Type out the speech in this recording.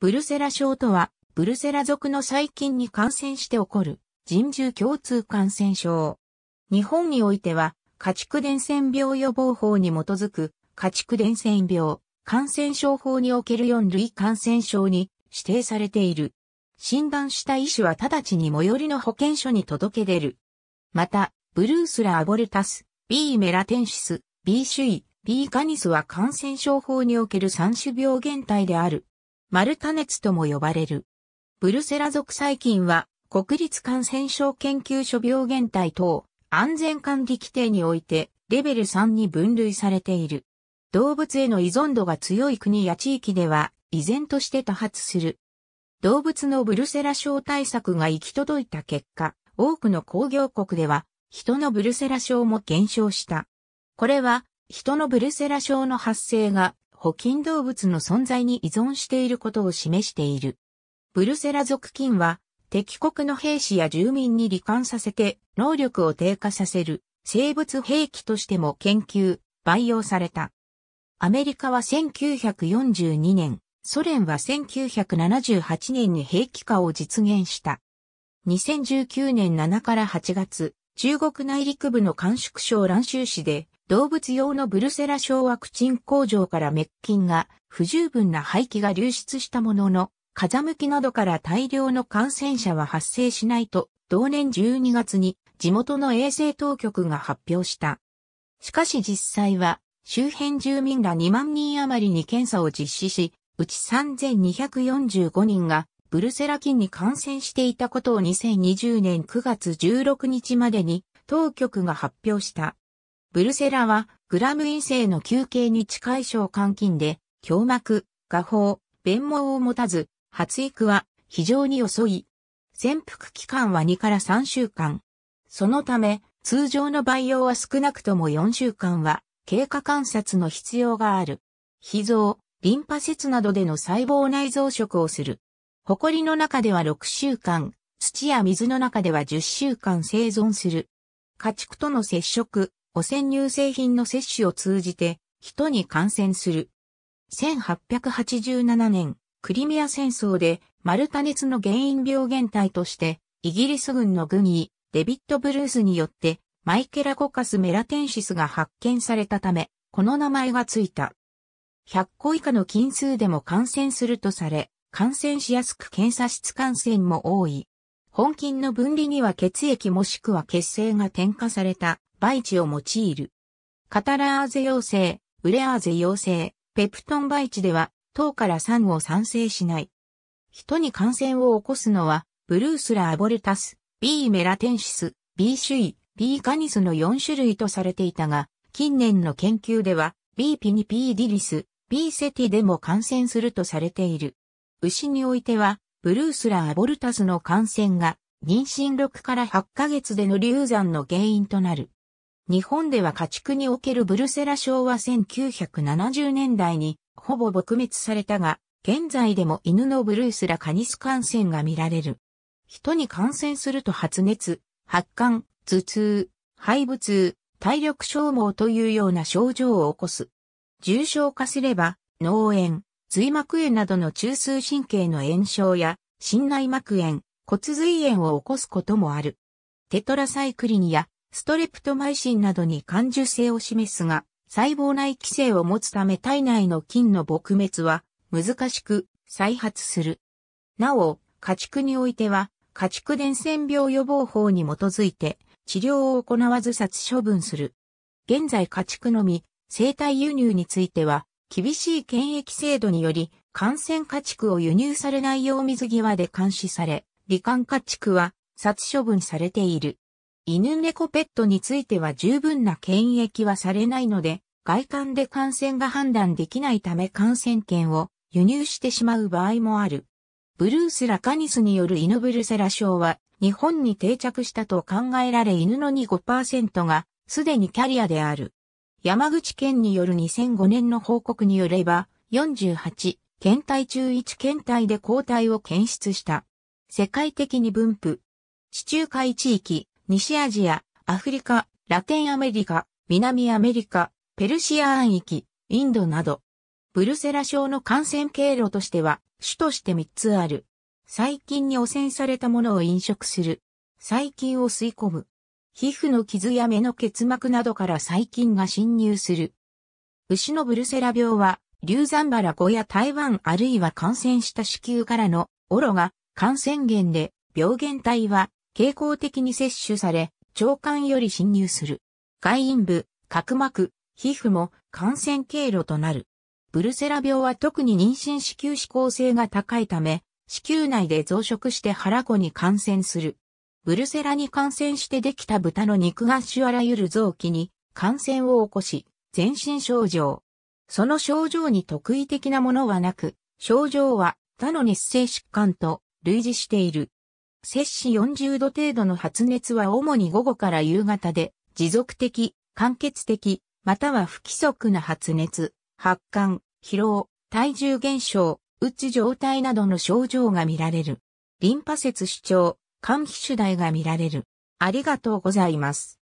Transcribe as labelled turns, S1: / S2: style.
S1: ブルセラ症とは、ブルセラ属の細菌に感染して起こる人獣共通感染症。日本においては、家畜伝染病予防法に基づく家畜伝染病感染症法における4類感染症に指定されている。診断した医師は直ちに最寄りの保健所に届け出る。また、ブルースラ・アボルタス、B メラテンシス、B 種位、B カニスは感染症法における3種病原体である。マルタ熱とも呼ばれる。ブルセラ属細菌は、国立感染症研究所病原体等、安全管理規定において、レベル3に分類されている。動物への依存度が強い国や地域では、依然として多発する。動物のブルセラ症対策が行き届いた結果、多くの工業国では、人のブルセラ症も減少した。これは、人のブルセラ症の発生が保菌動物の存在に依存していることを示している。ブルセラ属菌は、敵国の兵士や住民に罹患させて能力を低下させる生物兵器としても研究、培養された。アメリカは1942年、ソ連は1978年に兵器化を実現した。2019年7から8月、中国内陸部の甘粛省蘭州市で動物用のブルセラ症ワクチン工場から滅菌が不十分な廃棄が流出したものの、風向きなどから大量の感染者は発生しないと、同年12月に地元の衛生当局が発表した。しかし実際は、周辺住民ら2万人余りに検査を実施し、うち3245人がブルセラ菌に感染していたことを2020年9月16日までに当局が発表した。ブルセラはグラム陰性の休憩に近い小肝菌で、胸膜、画法、弁毛を持たず、発育は非常に遅い。潜伏期間は2から3週間。そのため、通常の培養は少なくとも4週間は経過観察の必要がある。脾臓、リンパ節などでの細胞内増殖をする。埃の中では6週間、土や水の中では10週間生存する。家畜との接触、汚染乳製品の摂取を通じて、人に感染する。1887年、クリミア戦争で、マルタ熱の原因病原体として、イギリス軍の軍医、デビッド・ブルースによって、マイケラコカス・メラテンシスが発見されたため、この名前がついた。100個以下の菌数でも感染するとされ、感染しやすく検査室感染も多い。本菌の分離には血液もしくは血清が添加された培地を用いる。カタラーゼ陽性、ウレアーゼ陽性、ペプトン培地では、糖から酸を産生しない。人に感染を起こすのは、ブルースラ・アボルタス、B メラテンシス、B 種類、B カニスの4種類とされていたが、近年の研究では、B ピニ P ディリス、B セティでも感染するとされている。牛においては、ブルースラ・アボルタスの感染が妊娠6から8ヶ月での流産の原因となる。日本では家畜におけるブルセラ症は1970年代にほぼ撲滅されたが、現在でも犬のブルースラカニス感染が見られる。人に感染すると発熱、発汗、頭痛、肺部痛、体力消耗というような症状を起こす。重症化すれば、脳炎、髄膜炎などの中枢神経の炎症や、心内膜炎、骨髄炎を起こすこともある。テトラサイクリンやストレプトマイシンなどに感受性を示すが、細胞内規制を持つため体内の菌の撲滅は難しく再発する。なお、家畜においては、家畜伝染病予防法に基づいて治療を行わず殺処分する。現在家畜のみ、生体輸入については厳しい検疫制度により、感染家畜を輸入されないよう水際で監視され、罹患家畜は殺処分されている。犬猫ペットについては十分な検疫はされないので、外観で感染が判断できないため感染権を輸入してしまう場合もある。ブルース・ラカニスによる犬ブルセラ症は日本に定着したと考えられ犬の2、5%がすでにキャリアである。山口県による2005年の報告によれば、48検体中1検体で抗体を検出した。世界的に分布。地中海地域、西アジア、アフリカ、ラテンアメリカ、南アメリカ、ペルシア安域、インドなど。ブルセラ症の感染経路としては、主として3つある。細菌に汚染されたものを飲食する。細菌を吸い込む。皮膚の傷や目の結膜などから細菌が侵入する。牛のブルセラ病は、流産バラ語や台湾あるいは感染した子宮からのオロが感染源で、病原体は傾向的に摂取され、腸管より侵入する。外陰部、角膜、皮膚も感染経路となる。ブルセラ病は特に妊娠子宮指向性が高いため、子宮内で増殖して腹子に感染する。ブルセラに感染してできた豚の肉が種あらゆる臓器に感染を起こし、全身症状。その症状に特異的なものはなく、症状は他の熱性疾患と類似している。摂氏40度程度の発熱は主に午後から夕方で、持続的、間欠的、または不規則な発熱、発汗、疲労、体重減少、うつ状態などの症状が見られる。リンパ節主張、カン主題が見られる。ありがとうございます。